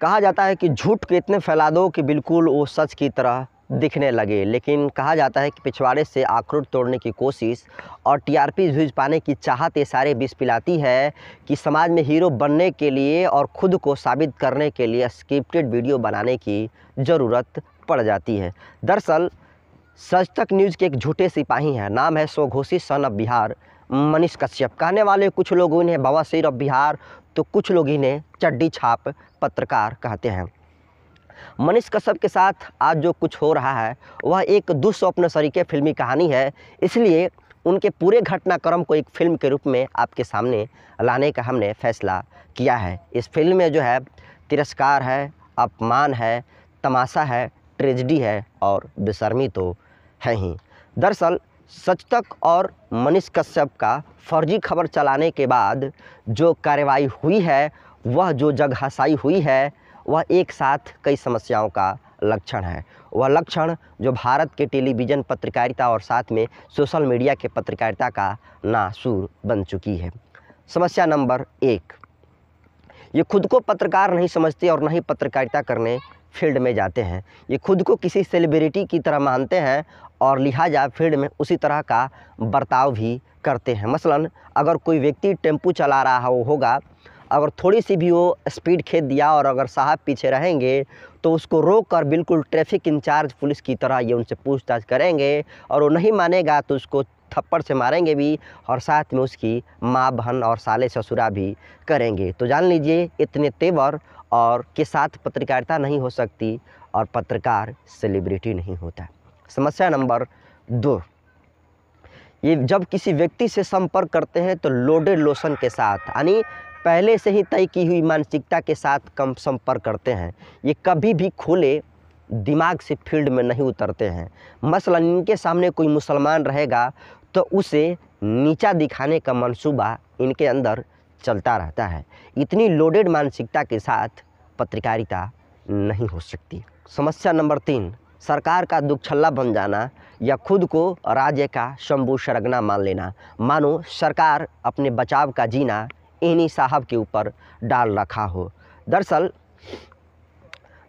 कहा जाता है कि झूठ के इतने फैला दो कि बिल्कुल वो सच की तरह दिखने लगे लेकिन कहा जाता है कि पिछवाड़े से आक्रोश तोड़ने की कोशिश और टीआरपी भूज पाने की चाहत ये सारे बीस पिलाती है कि समाज में हीरो बनने के लिए और खुद को साबित करने के लिए स्क्रिप्टेड वीडियो बनाने की ज़रूरत पड़ जाती है दरअसल सच तक न्यूज़ के एक झूठे सिपाही हैं नाम है स्वघोषित सन ऑफ बिहार मनीष कश्यप कहने वाले कुछ लोग इन्हें बाबा सिर ऑफ बिहार तो कुछ लोग इन्हें चड्डी छाप पत्रकार कहते हैं मनीष कश्यप के साथ आज जो कुछ हो रहा है वह एक दुस्वप्न सरीके फिल्मी कहानी है इसलिए उनके पूरे घटनाक्रम को एक फिल्म के रूप में आपके सामने लाने का हमने फैसला किया है इस फिल्म में जो है तिरस्कार है अपमान है तमाशा है ट्रेजडी है और बेशर्मी तो हैं ही दरअसल सचतक और मनीष कश्यप का फर्जी खबर चलाने के बाद जो कार्रवाई हुई है वह जो जगहसाई हुई है वह एक साथ कई समस्याओं का लक्षण है वह लक्षण जो भारत के टेलीविज़न पत्रकारिता और साथ में सोशल मीडिया के पत्रकारिता का नासूर बन चुकी है समस्या नंबर एक ये खुद को पत्रकार नहीं समझते और नहीं पत्रकारिता करने फील्ड में जाते हैं ये खुद को किसी सेलिब्रिटी की तरह मानते हैं और लिहाजा फील्ड में उसी तरह का बर्ताव भी करते हैं मसलन अगर कोई व्यक्ति टेम्पू चला रहा हो होगा अगर थोड़ी सी भी वो स्पीड खेद दिया और अगर साहब पीछे रहेंगे तो उसको रोक कर बिल्कुल ट्रैफिक इंचार्ज पुलिस की तरह ये उनसे पूछताछ करेंगे और वो नहीं मानेगा तो उसको थप्पड़ से मारेंगे भी और साथ में उसकी माँ बहन और साले ससुरा भी करेंगे तो जान लीजिए इतने तेवर और के साथ पत्रकारिता नहीं हो सकती और पत्रकार सेलिब्रिटी नहीं होता समस्या नंबर दो ये जब किसी व्यक्ति से संपर्क करते हैं तो लोडेड लोशन के साथ यानी पहले से ही तय की हुई मानसिकता के साथ कम संपर्क करते हैं ये कभी भी खोले दिमाग से फील्ड में नहीं उतरते हैं मसलन इनके सामने कोई मुसलमान रहेगा तो उसे नीचा दिखाने का मंसूबा इनके अंदर चलता रहता है इतनी लोडेड मानसिकता के साथ पत्रकारिता नहीं हो सकती समस्या नंबर तीन सरकार का दुखछल्ला बन जाना या खुद को राज्य का शंभु शरगना मान लेना मानो सरकार अपने बचाव का जीना इन्हीं साहब के ऊपर डाल रखा हो दरअसल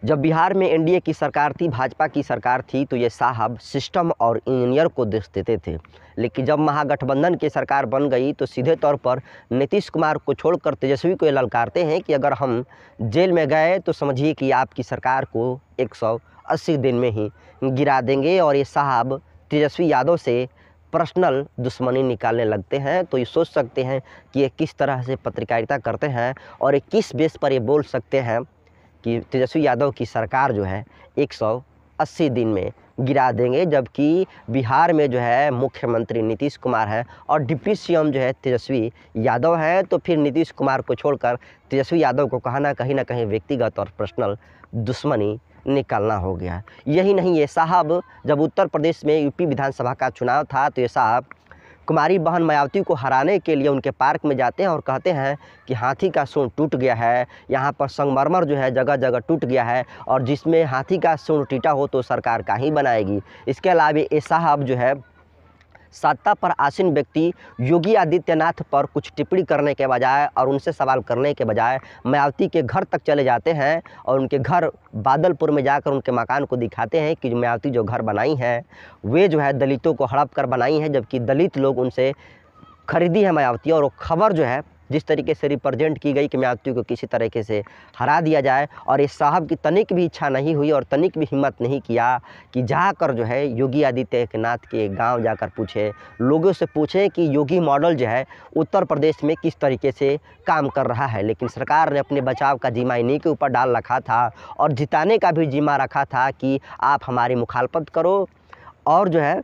जब बिहार में एनडीए की सरकार थी भाजपा की सरकार थी तो ये साहब सिस्टम और इंजीनियर को देख देते थे लेकिन जब महागठबंधन की सरकार बन गई तो सीधे तौर पर नीतीश कुमार को छोड़कर तेजस्वी को ये ललकारते हैं कि अगर हम जेल में गए तो समझिए कि आपकी सरकार को 180 दिन में ही गिरा देंगे और ये साहब तेजस्वी यादव से पर्सनल दुश्मनी निकालने लगते हैं तो ये सोच सकते हैं कि ये किस तरह से पत्रकारिता करते हैं और ये किस बेस पर ये बोल सकते हैं कि तेजस्वी यादव की सरकार जो है 180 दिन में गिरा देंगे जबकि बिहार में जो है मुख्यमंत्री नीतीश कुमार है और डिप्टी सीएम जो है तेजस्वी यादव हैं तो फिर नीतीश कुमार को छोड़कर तेजस्वी यादव को कहीं ना कहीं ना कहीं व्यक्तिगत और पर्सनल दुश्मनी निकालना हो गया यही नहीं ये साहब जब उत्तर प्रदेश में यूपी विधानसभा का चुनाव था तो ये साहब कुमारी बहन मायावती को हराने के लिए उनके पार्क में जाते हैं और कहते हैं कि हाथी का सूंड टूट गया है यहाँ पर संगमरमर जो है जगह जगह टूट गया है और जिसमें हाथी का सूंड टीटा हो तो सरकार का ही बनाएगी इसके अलावा ये साहब जो है सत्ता पर आसीन व्यक्ति योगी आदित्यनाथ पर कुछ टिप्पणी करने के बजाय और उनसे सवाल करने के बजाय मायावती के घर तक चले जाते हैं और उनके घर बादलपुर में जाकर उनके मकान को दिखाते हैं कि मायावती जो घर बनाई हैं वे जो है दलितों को हड़प कर बनाई हैं जबकि दलित लोग उनसे खरीदी है मायावती और वो खबर जो है जिस तरीके से रिप्रेजेंट की गई कि मैं को किसी तरीके से हरा दिया जाए और इस साहब की तनिक भी इच्छा नहीं हुई और तनिक भी हिम्मत नहीं किया कि जाकर जो है योगी आदित्यनाथ के गांव जाकर पूछे लोगों से पूछे कि योगी मॉडल जो है उत्तर प्रदेश में किस तरीके से काम कर रहा है लेकिन सरकार ने अपने बचाव का जिम्मा इन्हीं के ऊपर डाल रखा था और जिताने का भी जिम्मा रखा था कि आप हमारी मुखालपत करो और जो है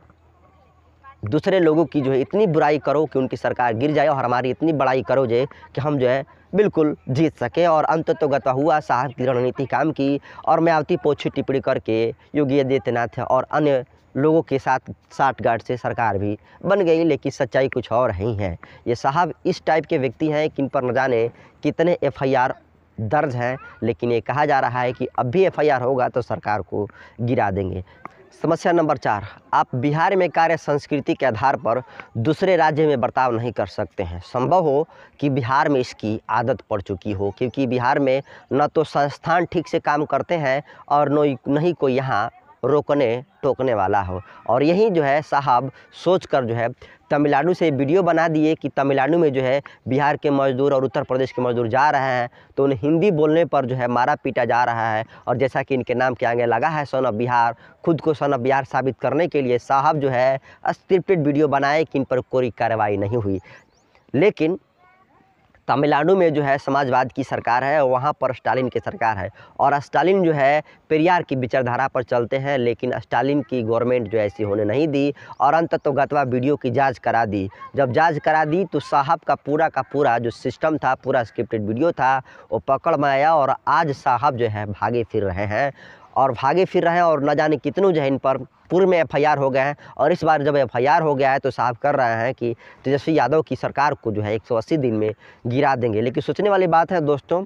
दूसरे लोगों की जो है इतनी बुराई करो कि उनकी सरकार गिर जाए और हमारी इतनी बड़ाई करो जे कि हम जो है बिल्कुल जीत सके और अंत तो गता हुआ साहब की रणनीति काम की और मायावती पोछी टिप्पणी करके योगी आदित्यनाथ और अन्य लोगों के साथ साठगांठ से सरकार भी बन गई लेकिन सच्चाई कुछ और ही है ये साहब इस टाइप के व्यक्ति हैं किन पर न जाने कितने एफआईआर दर्ज हैं लेकिन ये कहा जा रहा है कि अब भी एफआईआर होगा तो सरकार को गिरा देंगे समस्या नंबर चार आप बिहार में कार्य संस्कृति के आधार पर दूसरे राज्य में बर्ताव नहीं कर सकते हैं संभव हो कि बिहार में इसकी आदत पड़ चुकी हो क्योंकि बिहार में न तो संस्थान ठीक से काम करते हैं और न ही कोई यहाँ रोकने टोकने वाला हो और यही जो है साहब सोच कर जो है तमिलनाडु से वीडियो बना दिए कि तमिलनाडु में जो है बिहार के मज़दूर और उत्तर प्रदेश के मज़दूर जा रहे हैं तो उन्हें हिंदी बोलने पर जो है मारा पीटा जा रहा है और जैसा कि इनके नाम के आगे लगा है सन ऑफ बिहार खुद को सन ऑफ बिहार साबित करने के लिए साहब जो है स्क्रिप्टेड वीडियो बनाए कि इन पर कोई कार्रवाई नहीं हुई लेकिन तमिलनाडु में जो है समाजवाद की सरकार है वहाँ पर स्टालिन की सरकार है और स्टालिन जो है पेरियार की विचारधारा पर चलते हैं लेकिन स्टालिन की गवर्नमेंट जो ऐसी होने नहीं दी और तो गतवा वीडियो की जांच करा दी जब जांच करा दी तो साहब का पूरा का पूरा जो सिस्टम था पूरा स्क्रिप्टेड वीडियो था वो पकड़ में आया और आज साहब जो है भागे फिर रहे हैं और भागे फिर रहे हैं और न जाने कितनों जो है इन पर पूर्व में एफ हो गए हैं और इस बार जब एफ हो गया है तो साफ कर रहे हैं कि तेजस्वी यादव की सरकार को जो है एक दिन में गिरा देंगे लेकिन सोचने वाली बात है दोस्तों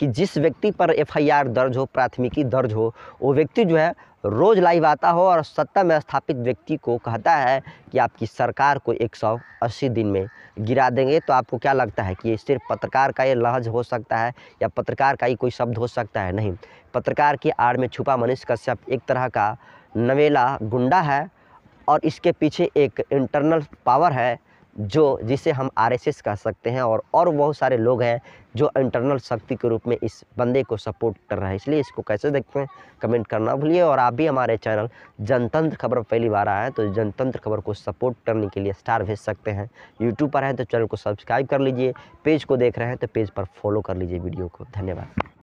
कि जिस व्यक्ति पर एफआईआर दर्ज हो प्राथमिकी दर्ज हो वो व्यक्ति जो है रोज़ लाइव आता हो और सत्ता में स्थापित व्यक्ति को कहता है कि आपकी सरकार को 180 दिन में गिरा देंगे तो आपको क्या लगता है कि ये सिर्फ पत्रकार का ये लहज हो सकता है या पत्रकार का ही कोई शब्द हो सकता है नहीं पत्रकार की आड़ में छुपा मनीष कश्यप एक तरह का नवेला गुंडा है और इसके पीछे एक इंटरनल पावर है जो जिसे हम आरएसएस कह सकते हैं और और बहुत सारे लोग हैं जो इंटरनल शक्ति के रूप में इस बंदे को सपोर्ट कर रहा है इसलिए इसको कैसे देखते हैं कमेंट करना भूलिए और आप भी हमारे चैनल जनतंत्र खबर पहली बार आए हैं तो जनतंत्र खबर को सपोर्ट करने के लिए स्टार भेज सकते हैं यूट्यूब पर हैं तो चैनल को सब्सक्राइब कर लीजिए पेज को देख रहे हैं तो पेज पर फॉलो कर लीजिए वीडियो को धन्यवाद